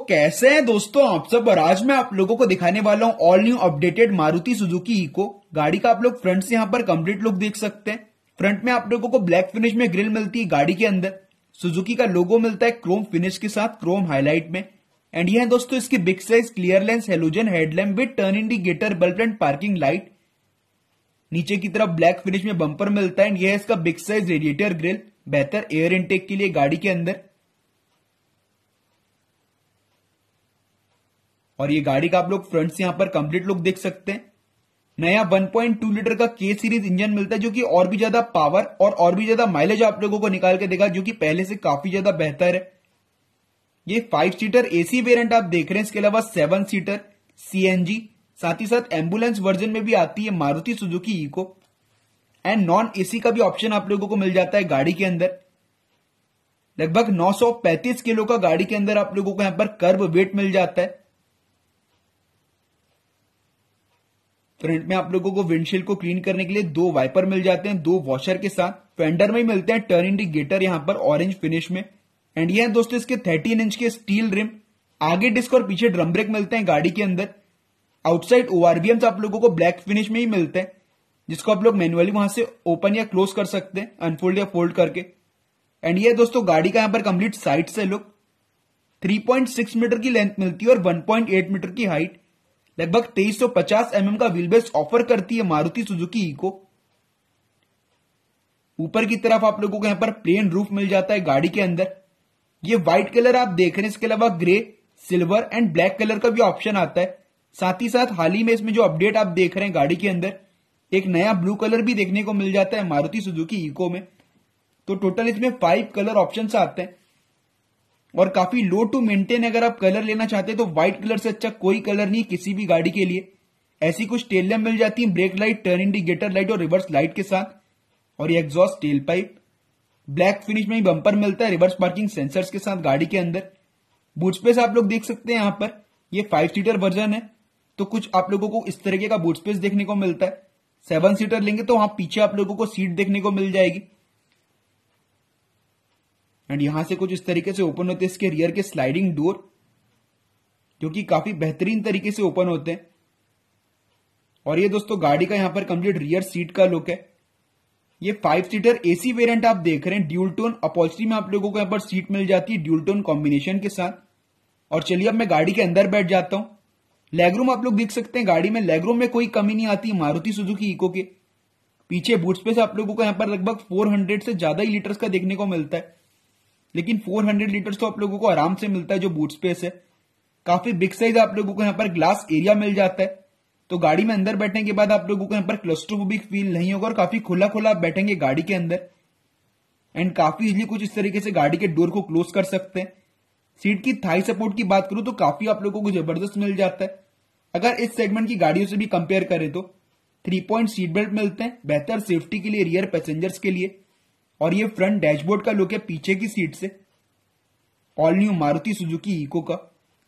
तो कैसे हैं दोस्तों आप सब और आज मैं आप लोगों को दिखाने वाला हूं all new updated Maruti Suzuki Eeco गाड़ी का आप लोग फ्रंट से यहाँ पर कंप्लीट लुक देख सकते हैं फ्रंट में आप लोगों को ब्लैक फिनिश में ग्रिल मिलती है गाड़ी के अंदर सुजुकी का लोगो मिलता है क्रोम फिनिश के साथ क्रोम हाईलाइट में एंड यह दोस्तों इसकी big size clear lens halogen headlamp with turn indicator bulb and parking light नीचे की तरफ ब्लैक फिनिश में बंपर मिलता है एंड यह इसका बिग साइज रेडिएटर ग्रिल बेहतर एयर इनटेक के लिए गाड़ी के अंदर और ये गाड़ी का आप लोग फ्रंट से यहां पर कंप्लीट लुक देख सकते हैं नया 1.2 लीटर का के सीरीज इंजन मिलता है जो कि और भी ज्यादा पावर और और भी ज्यादा माइलेज आप लोगों को निकाल के देगा जो कि पहले से काफी ज्यादा बेहतर है ये फाइव सीटर एसी वेरिएंट आप देख रहे हैं इसके अलावा सेवन सीटर सीएनजी साथ ही साथ एम्बुलेंस वर्जन में भी आती है Maruti Suzuki Eeco and non AC का भी ऑप्शन आप लोगों को मिल जाता है गाड़ी के अंदर लगभग 935 किलो का गाड़ी के अंदर आप लोगों को यहां पर कर्व वेट मिल जाता है फ्रंट तो में आप लोगों को विंडशील्ड को क्लीन करने के लिए दो वाइपर मिल जाते हैं दो वॉशर के साथ फेंडर में ही मिलते हैं टर्न इंडिकेटर यहाँ पर ऑरेंज फिनिश में एंड यह दोस्तों इसके थर्टीन इंच के स्टील रिम आगे डिस्क और पीछे ड्रम ब्रेक मिलते हैं गाड़ी के अंदर आउटसाइड ओआरबीएम आप लोगों को ब्लैक फिनिश में ही मिलते हैं जिसको आप लोग मैनुअली वहां से ओपन या क्लोज कर सकते हैं अनफोल्ड या फोल्ड करके एंड ये दोस्तों गाड़ी का यहां पर कंप्लीट साइड से लुक 3.6 मीटर की लेंथ मिलती है और 1.8 मीटर की हाइट लगभग 2350 एमएम mm का व्हीलबेस ऑफर करती है मारुति सुजुकी ईको ऊपर की तरफ आप लोगों को यहां पर प्लेन रूफ मिल जाता है गाड़ी के अंदर ये व्हाइट कलर आप देख रहे हैं इसके अलावा grey silver and black colour का भी ऑप्शन आता है साथ ही साथ हाल ही में इसमें जो अपडेट आप देख रहे हैं गाड़ी के अंदर एक नया ब्लू कलर भी देखने को मिल जाता है मारुति सुजुकी ईको में तो टोटल इसमें फाइव कलर ऑप्शन आते हैं और काफी लो टू मेंटेन अगर आप कलर लेना चाहते हैं तो व्हाइट कलर से अच्छा कोई कलर नहीं किसी भी गाड़ी के लिए ऐसी कुछ टेलें मिल जाती हैं brake light turn indicator light और रिवर्स लाइट के साथ और ये exhaust tail pipe black finish में ही बंपर मिलता है रिवर्स पार्किंग सेंसर्स के साथ गाड़ी के अंदर बूट स्पेस आप लोग देख सकते हैं यहां पर ये फाइव सीटर वर्जन है तो कुछ आप लोगों को इस तरीके का बूट स्पेस देखने को मिलता है सेवन सीटर लेंगे तो वहां पीछे आप लोगों को सीट देखने को मिल जाएगी एंड यहां से कुछ इस तरीके से ओपन होते हैं इसके रियर के स्लाइडिंग डोर जो कि काफी बेहतरीन तरीके से ओपन होते हैं और ये दोस्तों गाड़ी का यहां पर कंप्लीट रियर सीट का लुक है ये फाइव सीटर एसी वेरिएंट आप देख रहे हैं ड्यूलटोन टोन में आप लोगों को यहां पर सीट मिल जाती है ड्यूलटोन कॉम्बिनेशन के साथ और चलिए अब मैं गाड़ी के अंदर बैठ जाता हूं लेगरूम आप लोग देख सकते हैं गाड़ी में लेगरूम में कोई कमी नहीं आती मारुति सुजुकी इको के पीछे बूट स्पेस आप लोगों को यहां पर लगभग 400 से ज्यादा ही लीटर्स का देखने को मिलता है लेकिन 400 लीटर तो आप लोगों को आराम से मिलता है जो बूट स्पेस है काफी बिग साइज आप लोगों को यहाँ पर ग्लास एरिया मिल जाता है तो गाड़ी में अंदर बैठने के बाद आप लोगों को यहाँ पर भी फील नहीं होगा और काफी खुला खुला आप बैठेंगे गाड़ी के अंदर एंड काफी इजली कुछ इस तरीके से गाड़ी के डोर को क्लोज कर सकते हैं सीट की थाई सपोर्ट की बात करूं तो काफी आप लोगों को जबरदस्त मिल जाता है अगर इस सेगमेंट की गाड़ियों से भी कंपेयर करें तो थ्री पॉइंट सीट बेल्ट मिलते हैं बेहतर सेफ्टी के लिए रियर पैसेंजर्स के लिए और ये फ्रंट डैशबोर्ड का लुक है पीछे की सीट से all new Maruti Suzuki Eeco का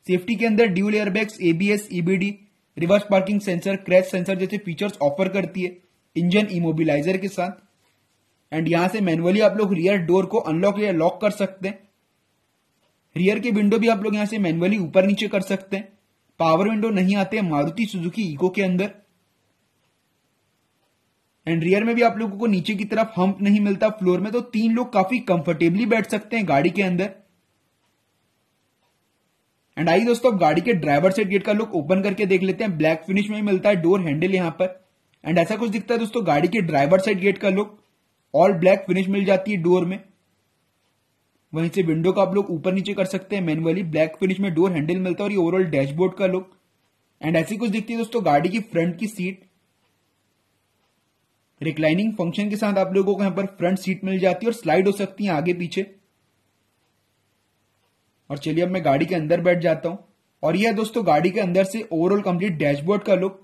सेफ्टी के अंदर dual airbags ABS EBD reverse parking sensor crash sensor जैसे फीचर्स ऑफर करती है इंजन इमोबिलाइजर के साथ एंड यहां से मैनुअली आप लोग रियर डोर को अनलॉक या लॉक कर सकते हैं रियर के विंडो भी आप लोग यहां से मैनुअली ऊपर नीचे कर सकते हैं पावर विंडो नहीं आते मारुति सुजुकी इको के अंदर एंड रियर में भी आप लोगों को नीचे की तरफ हम्प नहीं मिलता फ्लोर में तो तीन लोग काफी कंफर्टेबली बैठ सकते हैं गाड़ी के अंदर एंड आई दोस्तों अब गाड़ी के ड्राइवर सेट गेट का लुक ओपन करके देख लेते हैं ब्लैक फिनिश में ही मिलता है डोर हैंडल यहां पर एंड ऐसा कुछ दिखता है दोस्तों गाड़ी के ड्राइवर सेट गेट का लुक ऑल ब्लैक फिनिश मिल जाती है डोर में वहीं से विंडो का आप लोग ऊपर नीचे कर सकते हैं मैनुअली ब्लैक फिनिश में डोर हैंडल मिलता है और ये ओवरऑल डैशबोर्ड का लुक एंड ऐसी कुछ दिखती है दोस्तों गाड़ी की फ्रंट की सीट रिक्लाइनिंग फंक्शन के साथ आप लोगों को यहां पर फ्रंट सीट मिल जाती है और स्लाइड हो सकती है आगे पीछे और चलिए अब मैं गाड़ी के अंदर बैठ जाता हूं और यह दोस्तों गाड़ी के अंदर से ओवरऑल कंप्लीट डैशबोर्ड का लुक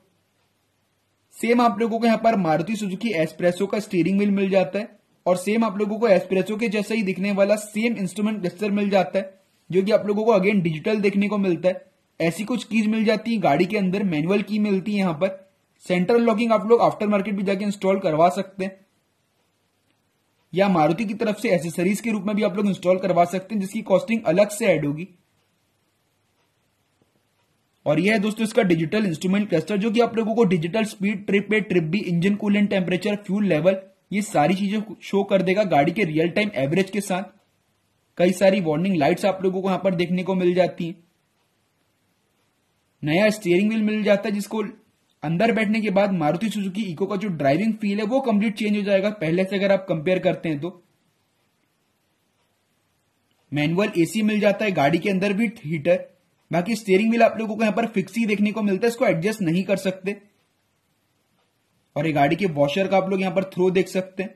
सेम आप लोगों को यहाँ पर मारुति सुजुकी एस्प्रेसो का स्टीयरिंग व्हील मिल जाता है और सेम आप लोगों को एस्प्रेसो के जैसा ही दिखने वाला सेम इंस्ट्रूमेंट क्लस्टर मिल जाता है जो कि आप लोगों को अगेन डिजिटल देखने को मिलता है ऐसी कुछ कीज मिल जाती है गाड़ी के अंदर मैनुअल की मिलती है यहाँ पर सेंट्रल लॉकिंग आप लोग आफ्टर मार्केट भी जाके इंस्टॉल करवा सकते हैं या मारुति की तरफ से एसेसरीज के रूप में भी आप लोग इंस्टॉल करवा सकते हैं जिसकी कॉस्टिंग अलग से ऐड होगी और यह है दोस्तों इसका डिजिटल इंस्ट्रूमेंट क्लस्टर जो कि आप लोगों को डिजिटल स्पीड ट्रिप पे ट्रिप भी engine coolant temperature fuel level ये सारी चीजें शो कर देगा गाड़ी के रियल टाइम एवरेज के साथ कई सारी वार्निंग लाइट्स आप लोगों को यहां पर देखने को मिल जाती है नया स्टीयरिंग व्हील मिल जाता है जिसको अंदर बैठने के बाद मारुति सुजुकी इको का जो ड्राइविंग फील है वो कंप्लीट चेंज हो जाएगा पहले से अगर आप कंपेयर करते हैं तो मैनुअल एसी मिल जाता है गाड़ी के अंदर भी हीटर बाकी स्टेयरिंग व्हील आप लोगों को यहां पर फिक्स ही देखने को मिलता है इसको एडजस्ट नहीं कर सकते और ये गाड़ी के वॉशर का आप लोग यहां पर थ्रो देख सकते हैं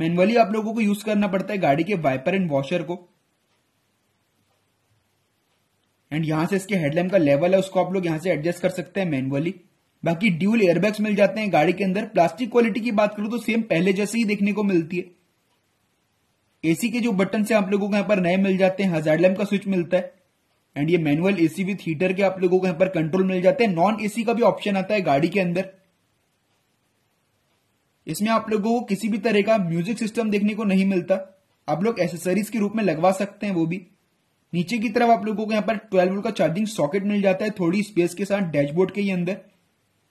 मैनुअली आप लोगों को यूज करना पड़ता है गाड़ी के वाइपर एंड वॉशर को एंड यहां से इसके हेडलैम्प का लेवल है उसको आप लोग यहां से एडजस्ट कर सकते हैं मैनुअली बाकी ड्यूल एयरबैग्स मिल जाते हैं गाड़ी के अंदर प्लास्टिक क्वालिटी की बात करूं तो सेम पहले जैसे ही देखने को मिलती है एसी के जो बटन से आप लोगों को यहां पर नए मिल जाते हैं हजार लैम्प का स्विच मिलता है एंड ये मैनुअल एसी विथ हीटर के आप लोगों को यहां पर कंट्रोल मिल जाते हैं नॉन एसी का भी ऑप्शन आता है गाड़ी के अंदर इसमें आप लोगों को किसी भी तरह का म्यूजिक सिस्टम देखने को नहीं मिलता आप लोग एसेसरीज के रूप में लगवा सकते हैं वो भी नीचे की तरफ आप लोगों को यहां पर 12 वोल्ट का चार्जिंग सॉकेट मिल जाता है थोड़ी स्पेस के साथ डैशबोर्ड के ही अंदर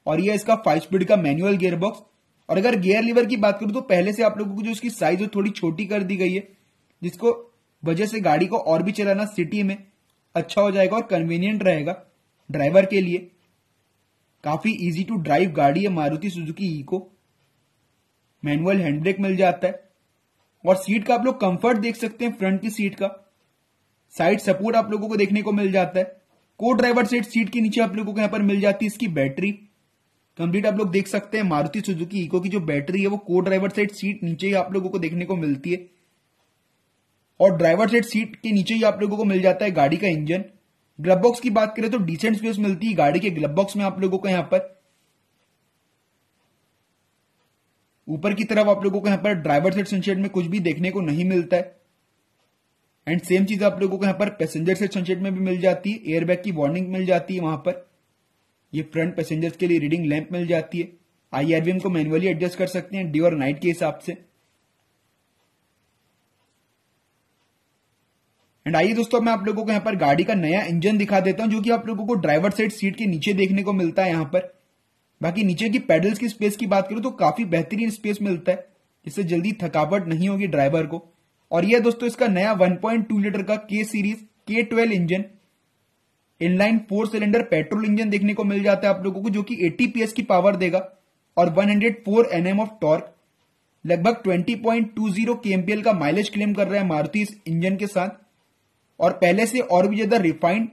और ये इसका फाइव स्पीड का मैनुअल गियरबॉक्स और अगर गियर लीवर की बात करूं तो पहले से आप लोगों को जो इसकी साइज है थोड़ी छोटी कर दी गई है जिसको वजह से गाड़ी को और भी चलाना सिटी में अच्छा हो जाएगा और कन्वीनियंट रहेगा ड्राइवर के लिए काफी इजी टू ड्राइव गाड़ी है Maruti Suzuki Eeco manual hand brake मिल जाता है और सीट का आप लोग कंफर्ट देख सकते हैं फ्रंट की सीट का साइड सपोर्ट आप लोगों को देखने को मिल जाता है को ड्राइवर सीट सीट के नीचे आप लोगों को यहां पर मिल जाती है इसकी बैटरी कंप्लीट तो आप लोग देख सकते हैं मारुति सुजुकी इको की जो बैटरी है वो को ड्राइवर साइड सीट नीचे ही आप लोगों को देखने को मिलती है और ड्राइवर साइड सीट के नीचे ही आप लोगों को मिल जाता है गाड़ी का इंजन ग्लब बॉक्स की बात करें तो डिसेंट स्पेस मिलती है गाड़ी के ग्लब बॉक्स में आप लोगों को यहां पर ऊपर की तरफ आप लोगों को यहां पर ड्राइवर साइड सनशेड में कुछ भी देखने को नहीं मिलता है एंड सेम चीज आप लोगों को यहां पर पैसेंजर साइड सनशेड में भी मिल जाती है एयरबैग की वार्निंग मिल जाती है वहां पर ये फ्रंट पैसेंजर्स के लिए रीडिंग लैंप मिल जाती है आईआरवीएम को मैनुअली एडजस्ट कर सकते हैं डे और नाइट के हिसाब से एंड आइए दोस्तों मैं आप लोगों को यहाँ पर गाड़ी का नया इंजन दिखा देता हूँ जो कि आप लोगों को ड्राइवर साइड सीट के नीचे देखने को मिलता है यहां पर बाकी नीचे की पेडल्स की स्पेस की बात करूं तो काफी बेहतरीन स्पेस मिलता है जिससे जल्दी थकावट नहीं होगी ड्राइवर को और यह दोस्तों इसका नया 1.2 लीटर का के सीरीज के twelve engine inline four cylinder petrol engine देखने को मिल जाता है आप लोगों को जो कि 80 पीएस की पावर देगा और 104 एनएम ऑफ टॉर्क लगभग 20.20 एमपीएल का माइलेज क्लेम कर रहा है मारुति इस इंजन के साथ और पहले से और भी ज्यादा रिफाइंड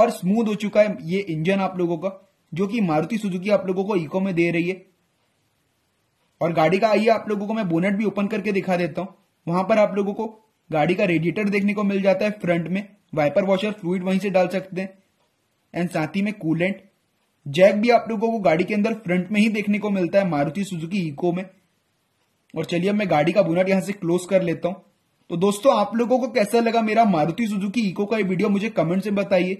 और स्मूथ हो चुका है ये इंजन आप लोगों का जो कि मारुति सुजुकी आप लोगों को इको में दे रही है और गाड़ी का आइए आप लोगों को मैं बोनेट भी ओपन करके दिखा देता हूं वहां पर आप लोगों को गाड़ी का रेडिएटर देखने को मिल जाता है फ्रंट में वाइपर वॉशर फ्लूड वहीं से डाल सकते हैं एंड साथ ही में कूलेंट जैक भी आप लोगों को गाड़ी के अंदर फ्रंट में ही देखने को मिलता है मारुति सुजुकी इको में और चलिए अब मैं गाड़ी का बुनट यहां से क्लोज कर लेता हूं तो दोस्तों आप लोगों को कैसा लगा मेरा मारुति सुजुकी इको का ये वीडियो मुझे कमेंट से बताइए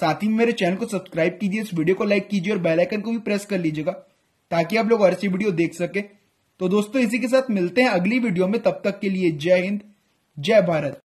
साथ ही मेरे चैनल को सब्सक्राइब कीजिए इस वीडियो को लाइक कीजिए और बेल आइकन को भी प्रेस कर लीजिएगा ताकि आप लोग और ऐसी वीडियो देख सके तो दोस्तों इसी के साथ मिलते हैं अगली वीडियो में तब तक के लिए जय हिंद जय भारत